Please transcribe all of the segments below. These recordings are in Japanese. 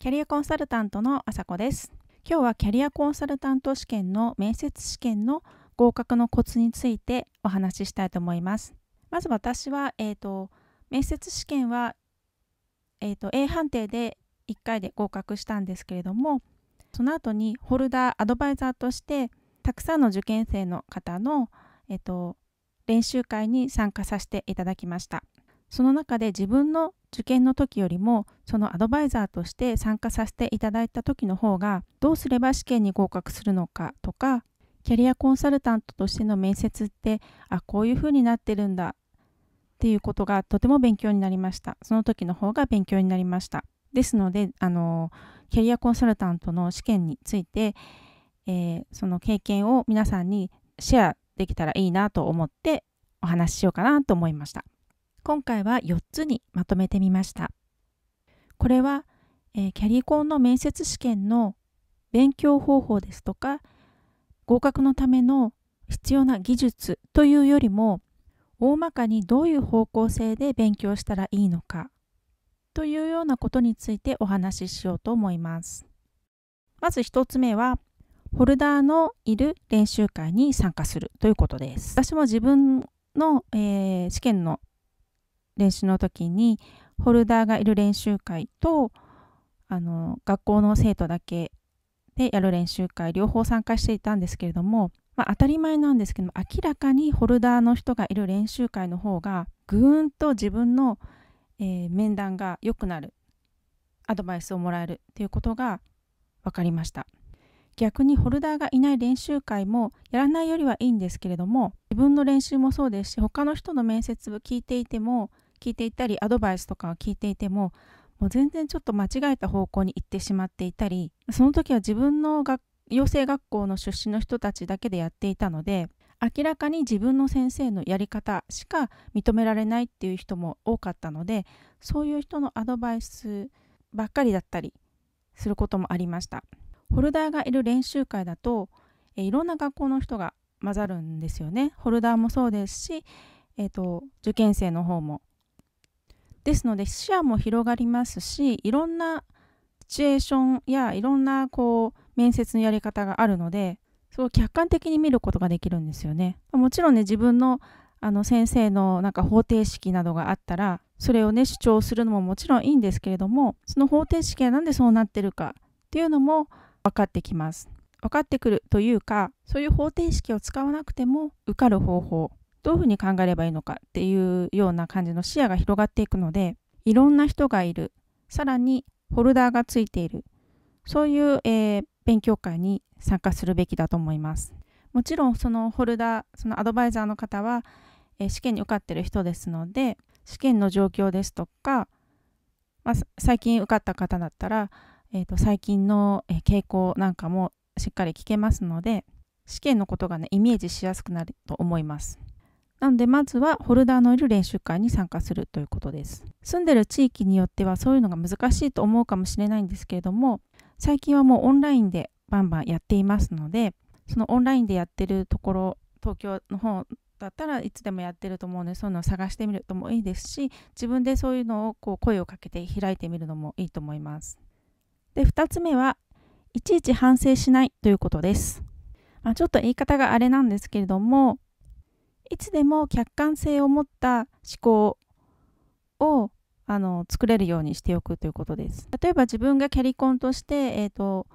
キャリアコンサルタントのあさこです今日はキャリアコンサルタント試験の面接試験の合格のコツについてお話ししたいと思いますまず私は、えーと、面接試験は、えーと、A 判定で1回で合格したんですけれどもその後にホルダーアドバイザーとしてたくさんの受験生の方の、えーと練習会に参加させていただきましたその中で自分の受験の時よりもそのアドバイザーとして参加させていただいた時の方がどうすれば試験に合格するのかとかキャリアコンサルタントとしての面接ってあこういうふうになってるんだっていうことがとても勉強になりましたその時の方が勉強になりましたですのであのキャリアコンサルタントの試験について、えー、その経験を皆さんにシェアできたらいいなと思ってお話ししようかなと思いました。今回は4つにまとめてみました。これは、えー、キャリコンの面接試験の勉強方法ですとか合格のための必要な技術というよりも大まかにどういう方向性で勉強したらいいのかというようなことについてお話ししようと思います。まず1つ目はホルダーのいる練習会に参加するということです。私も自分の、えー、試験の練習の時にホルダーがいる練習会とあの学校の生徒だけでやる練習会両方参加していたんですけれども、まあ、当たり前なんですけども明らかにホルダーの人がいる練習会の方がぐーんと自分の、えー、面談が良くなるアドバイスをもらえるっていうことが分かりました逆にホルダーがいない練習会もやらないよりはいいんですけれども自分の練習もそうですし他の人の面接を聞いていても聞いていたりアドバイスとかを聞いていてももう全然ちょっと間違えた方向に行ってしまっていたりその時は自分の学養成学校の出身の人たちだけでやっていたので明らかに自分の先生のやり方しか認められないっていう人も多かったのでそういう人のアドバイスばっかりだったりすることもありましたホルダーがいる練習会だとえいろんな学校の人が混ざるんですよねホルダーもそうですし、えーと、と受験生の方もですので視野も広がりますしいろんなシチュエーションやいろんなこう面接のやり方があるのですごい客観的に見ることができるんですよね。もちろんね自分のあの先生のなんか方程式などがあったらそれをね主張するのももちろんいいんですけれどもその方程式は何でそうなってるかっていうのも分かってきます。分かってくるというかそういう方程式を使わなくても受かる方法どういうふうに考えればいいのかっていうような感じの視野が広がっていくのでいろんな人がいるさらにフォルダーがついているそういう、えー、勉強会に参加するべきだと思いますもちろんそのフォルダーそのアドバイザーの方は、えー、試験に受かってる人ですので試験の状況ですとか、まあ、最近受かった方だったら、えーと最近の傾向なんかもしっかり聞けますので試験のことがねイメージしやすくなると思いますなのでまずはホルダーのいる練習会に参加するということです。住んでる地域によってはそういうのが難しいと思うかもしれないんですけれども最近はもうオンラインでバンバンやっていますのでそのオンラインでやってるところ東京の方だったらいつでもやってると思うのでそういうのを探してみるともいいですし自分でそういうのをこう声をかけて開いてみるのもいいと思います。で2つ目はいちいち反省しないということです。まあ、ちょっと言い方があれなんですけれどもいつでも客観性を持った思考をあの作れるようにしておくということです。例えば自分がキャリコンとして、えーと、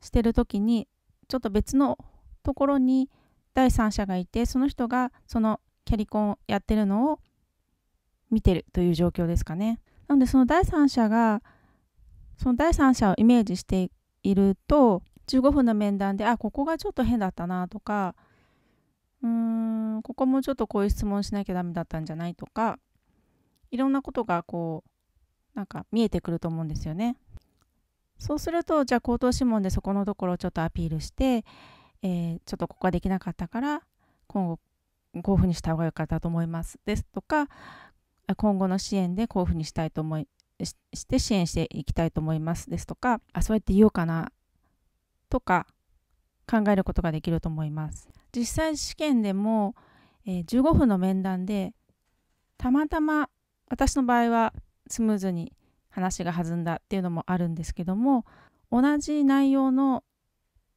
してる時にちょっと別のところに第三者がいてその人がそのキャリコンをやってるのを見てるという状況ですかね。なのでその第三者がその第三者をイメージしていると15分の面談であここがちょっと変だったなとかうーんここもちょっとこういう質問しなきゃダメだったんじゃないとかいろんなことがこうなんか見えてくると思うんですよね。そうするとじゃあ口頭諮問でそこのところをちょっとアピールして、えー、ちょっとここができなかったから今後こういうふうにした方が良かったと思いますですとか今後の支援でこういうふうにしたいと思いして支援していきたいと思いますですとかあそうやって言おうかなとか考えることができると思います。実際試験でも、えー、15分の面談でたまたま私の場合はスムーズに話が弾んだっていうのもあるんですけども同じ内容の、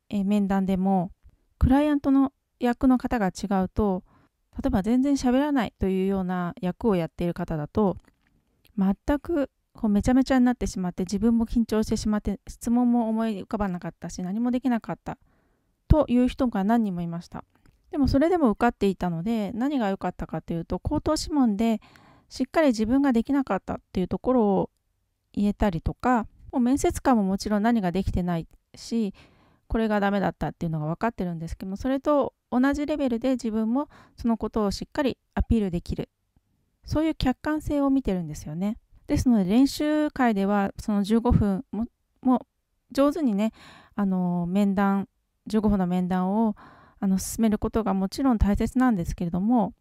えー、面談でもクライアントの役の方が違うと例えば全然喋らないというような役をやっている方だと全くこうめちゃめちゃになってしまって自分も緊張してしまって質問も思い浮かばなかったし何もできなかったという人が何人もいましたでもそれでも受かっていたので何が良かったかというと口頭諮問でしっかり自分ができなかったっていうところを言えたりとかもう面接官ももちろん何ができてないしこれがダメだったっていうのが分かってるんですけどもそれと同じレベルで自分もそのことをしっかりアピールできるそういう客観性を見てるんですよねですので練習会ではその15分も上手にねあの面談15分の面談をあの進めることがもちろん大切なんですけれども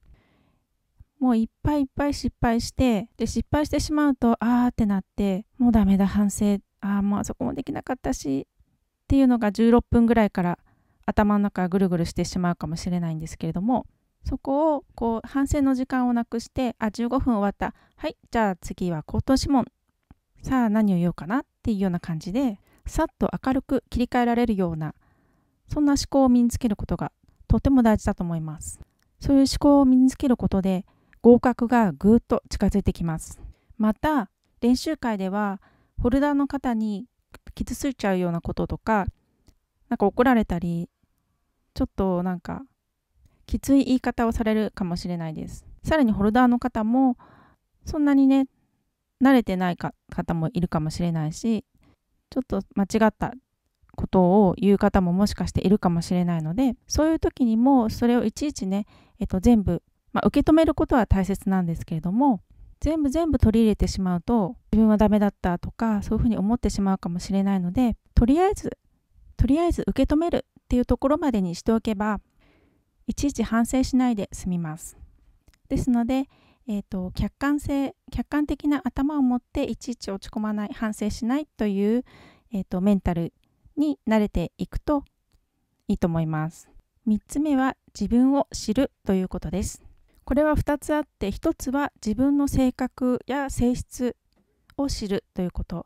もういっぱいいっぱい失敗してで失敗してしまうとああってなってもうダメだ反省ああもうあそこもできなかったしっていうのが16分ぐらいから頭の中がぐるぐるしてしまうかもしれないんですけれどもそこをこう反省の時間をなくしてあ15分終わったはいじゃあ次は口頭諮問さあ何を言おうかなっていうような感じでさっと明るく切り替えられるようなそんな思考を身につけることがとても大事だと思いますそういう思考を身につけることで合格がぐっと近づいてきますまた練習会ではホルダーの方に傷ついちゃうようなこととか何か怒られたりちょっとなんかきつい言い方をされるかもしれないですさらにホルダーの方もそんなにね慣れてないか方もいるかもしれないしちょっと間違ったことを言う方ももしかしているかもしれないのでそういう時にもそれをいちいちね、えっと、全部、まあ、受け止めることは大切なんですけれども全部全部取り入れてしまうと自分はダメだったとかそういうふうに思ってしまうかもしれないのでとりあえずとりあえず受け止めるっていうところまでにしておけばいちいち反省しないで済みます。ですので、えーと、客観性客観的な頭を持っていちいち落ち込まない反省しないという、えーとメンタルに慣れていくといいと思います。3つ目は自分を知るということです。これは2つあって1つは自分の性格や性質を知るということ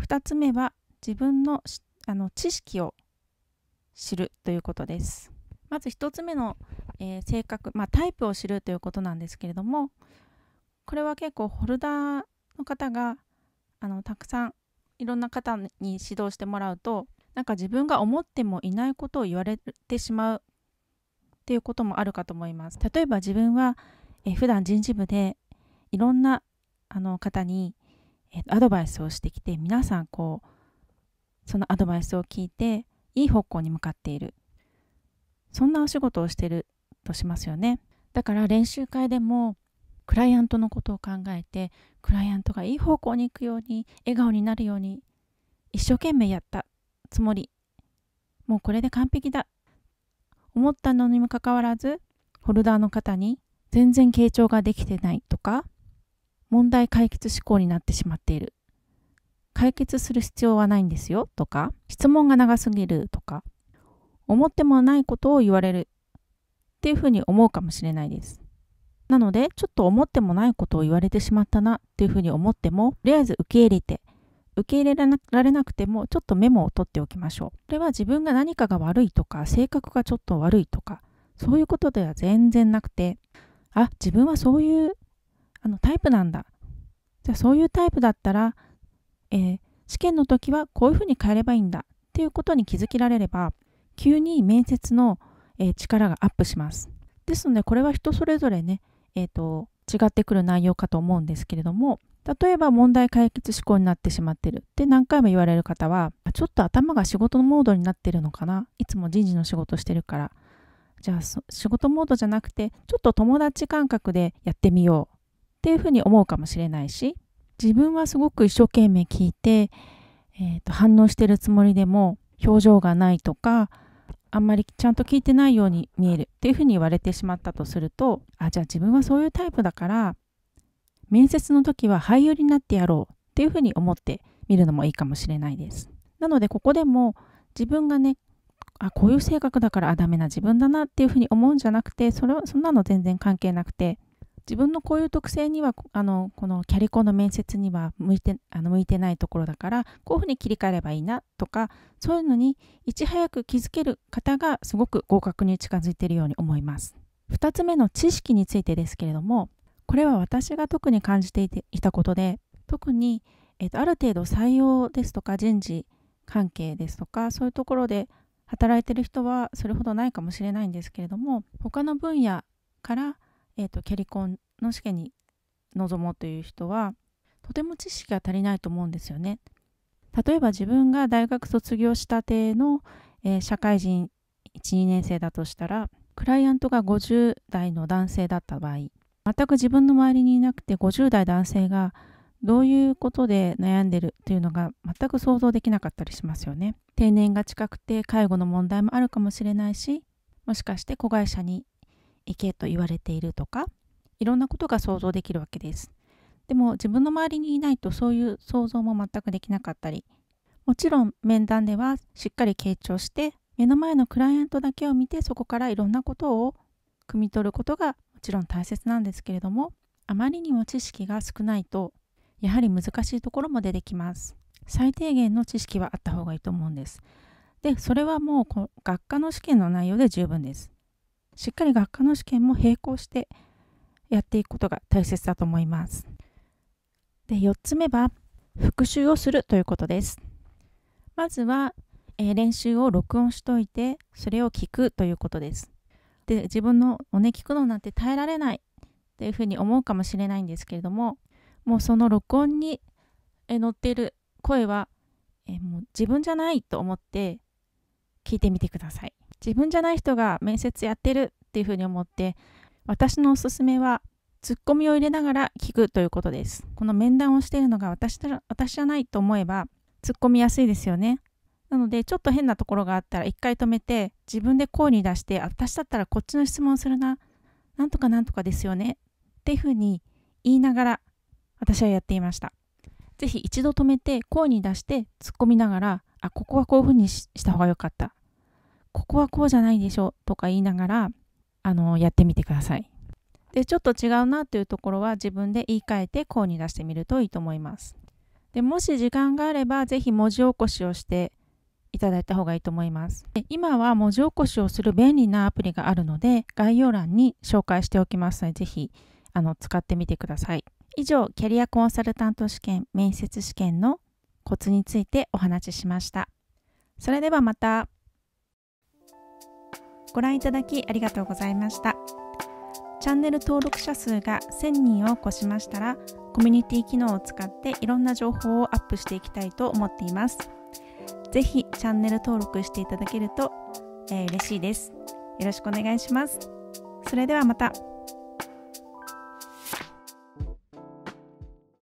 2つ目は自分のあの知識を知るということですまず1つ目の、えー、性格、まあ、タイプを知るということなんですけれどもこれは結構ホルダーの方があのたくさんいろんな方に指導してもらうとなんか自分が思ってもいないことを言われてしまうっていうこともあるかと思います例えば自分はえ普段人事部でいろんなあの方にえアドバイスをしてきて皆さんこうそのアドバイスを聞いていい方向に向かっているそんなお仕事をしてるとしますよねだから練習会でもクライアントのことを考えてクライアントがいい方向に行くように笑顔になるように一生懸命やったつもりもうこれで完璧だ思ったのにもかかわらずホルダーの方に全然傾聴ができてないとか問題解決思考になってしまっている解決する必要はないんですよとか質問が長すぎるとか思ってもないことを言われるっていうふうに思うかもしれないですなので、ちょっと思ってもないことを言われてしまったなっていうふうに思っても、とりあえず受け入れて、受け入れられなくても、ちょっとメモを取っておきましょう。これは自分が何かが悪いとか、性格がちょっと悪いとか、そういうことでは全然なくて、あ、自分はそういうあのタイプなんだ。じゃあそういうタイプだったら、えー、試験の時はこういうふうに変えればいいんだっていうことに気づけられれば、急に面接の、えー、力がアップします。ですので、これは人それぞれね、えーと、違ってくる内容かと思うんですけれども例えば問題解決思考になってしまってるって何回も言われる方はちょっと頭が仕事のモードになってるのかないつも人事の仕事してるからじゃあ仕事モードじゃなくてちょっと友達感覚でやってみようっていうふうに思うかもしれないし自分はすごく一生懸命聞いて、えーと、と反応してるつもりでも表情がないとかあんまりちゃんと聞いてないように見えるっていうふうに言われてしまったとするとあじゃあ自分はそういうタイプだから面接の時は俳優になってやろうっていうふうに思ってみるのもいいかもしれないです。なのでここでも自分がねあこういう性格だからあダメな自分だなっていうふうに思うんじゃなくてそれはそんなの全然関係なくて自分のこういう特性にはあのこのキャリコンの面接には向いてあの向いてないところだからこういうふうに切り替えればいいなとかそういうのにいち早く気づける方がすごく合格に近づいているように思います。2つ目の知識についてですけれどもこれは私が特に感じていていたことで特に、えーと、とある程度採用ですとか人事関係ですとかそういうところで働いてる人はそれほどないかもしれないんですけれども他の分野からえーと、キャリコンの試験に臨もうという人はとても知識が足りないと思うんですよね。例えば自分が大学卒業したての、えー、社会人12年生だとしたらクライアントが50代の男性だった場合全く自分の周りにいなくて50代男性がどういうことで悩んでるというのが全く想像できなかったりしますよね。定年が近くて介護の問題もあるかもしれないしもしかして子会社に行けと言われているとかいろんなことが想像できるわけですでも自分の周りにいないとそういう想像も全くできなかったりもちろん面談ではしっかり傾聴して目の前のクライアントだけを見てそこからいろんなことを汲み取ることがもちろん大切なんですけれどもあまりにも知識が少ないとやはり難しいところも出てきます最低限の知識はあった方がいいと思うんですでそれはもう学科の試験の内容で十分ですしっかり学科の試験も並行してやっていくことが大切だと思います。で4つ目は復習をするということです。まずは、えー、練習を録音しといてそれを聞くということです。で自分のをね聞くのなんて耐えられないっていうふうに思うかもしれないんですけれどももうその録音に、えー、載っている声は、えー、もう自分じゃないと思って聞いてみてください。自分じゃない人が面接やってるっていうふうに思って私のおすすめはツッコミを入れながら聞くということですこの面談をしているのが私私じゃないと思えばツッコみやすいですよねなのでちょっと変なところがあったら一回止めて自分で声に出して私だったらこっちの質問するななんとかなんとかですよねっていうふうに言いながら私はやっていました是非一度止めて声に出してツッコみながらあここはこういうふうにした方が良かったここはこうじゃないでしょとか言いながらあのやってみてくださいでちょっと違うなというところは自分で言い換えてこうに出してみるといいと思いますでもし時間があれば是非文字起こしをしていただいた方がいいと思いますで今は文字起こしをする便利なアプリがあるので概要欄に紹介しておきますので是非あの使ってみてください以上キャリアコンサルタント試験面接試験のコツについてお話ししましたそれではまた。ご覧いただきありがとうございました。チャンネル登録者数が1000人を超しましたら、コミュニティ機能を使っていろんな情報をアップしていきたいと思っています。ぜひチャンネル登録していただけると、えー、嬉しいです。よろしくお願いします。それではまた。